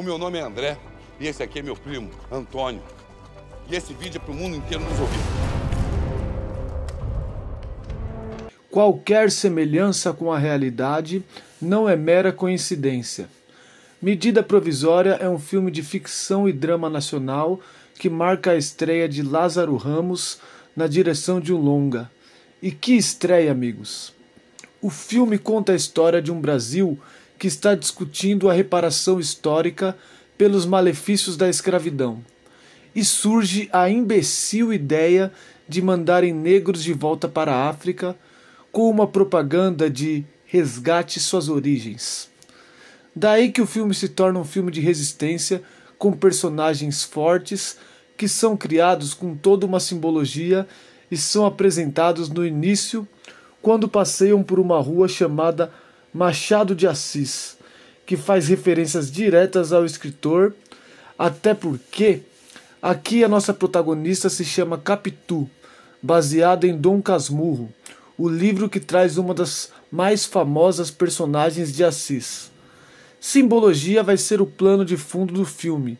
O meu nome é André e esse aqui é meu primo, Antônio. E esse vídeo é para o mundo inteiro nos ouvir. Qualquer semelhança com a realidade não é mera coincidência. Medida Provisória é um filme de ficção e drama nacional que marca a estreia de Lázaro Ramos na direção de um longa. E que estreia, amigos! O filme conta a história de um Brasil que está discutindo a reparação histórica pelos malefícios da escravidão. E surge a imbecil ideia de mandarem negros de volta para a África com uma propaganda de resgate suas origens. Daí que o filme se torna um filme de resistência com personagens fortes que são criados com toda uma simbologia e são apresentados no início quando passeiam por uma rua chamada Machado de Assis, que faz referências diretas ao escritor, até porque aqui a nossa protagonista se chama Capitu, baseada em Dom Casmurro, o livro que traz uma das mais famosas personagens de Assis. Simbologia vai ser o plano de fundo do filme,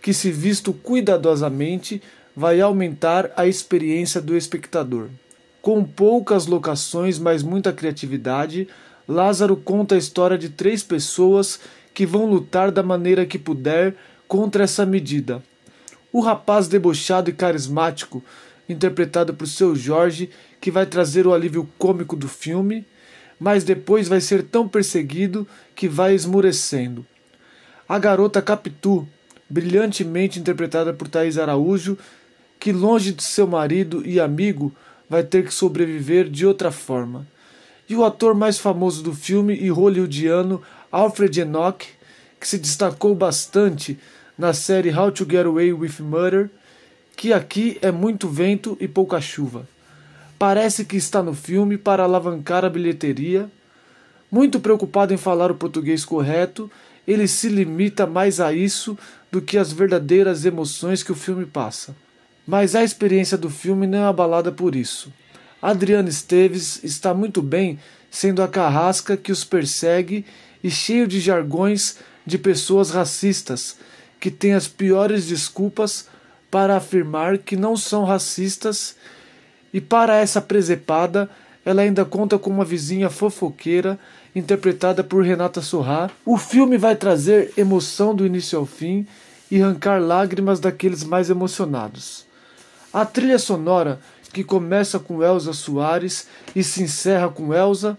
que, se visto cuidadosamente, vai aumentar a experiência do espectador. Com poucas locações, mas muita criatividade, Lázaro conta a história de três pessoas que vão lutar da maneira que puder contra essa medida. O rapaz debochado e carismático, interpretado por seu Jorge, que vai trazer o alívio cômico do filme, mas depois vai ser tão perseguido que vai esmurecendo. A garota Capitu, brilhantemente interpretada por Thais Araújo, que longe de seu marido e amigo vai ter que sobreviver de outra forma e o ator mais famoso do filme e hollywoodiano Alfred Enoch, que se destacou bastante na série How to Get Away with Murder, que aqui é muito vento e pouca chuva. Parece que está no filme para alavancar a bilheteria. Muito preocupado em falar o português correto, ele se limita mais a isso do que as verdadeiras emoções que o filme passa. Mas a experiência do filme não é abalada por isso. Adriano Esteves está muito bem, sendo a carrasca que os persegue e cheio de jargões de pessoas racistas, que têm as piores desculpas para afirmar que não são racistas, e para essa presepada ela ainda conta com uma vizinha fofoqueira interpretada por Renata Sorrá. O filme vai trazer emoção do início ao fim e arrancar lágrimas daqueles mais emocionados. A trilha sonora que começa com Elza Soares e se encerra com Elza,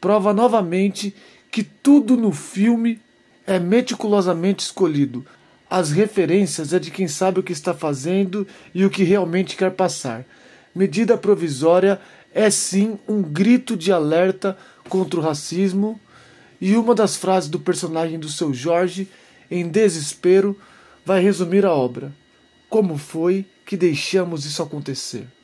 prova novamente que tudo no filme é meticulosamente escolhido. As referências é de quem sabe o que está fazendo e o que realmente quer passar. Medida provisória é sim um grito de alerta contra o racismo e uma das frases do personagem do seu Jorge, em desespero, vai resumir a obra. Como foi que deixamos isso acontecer?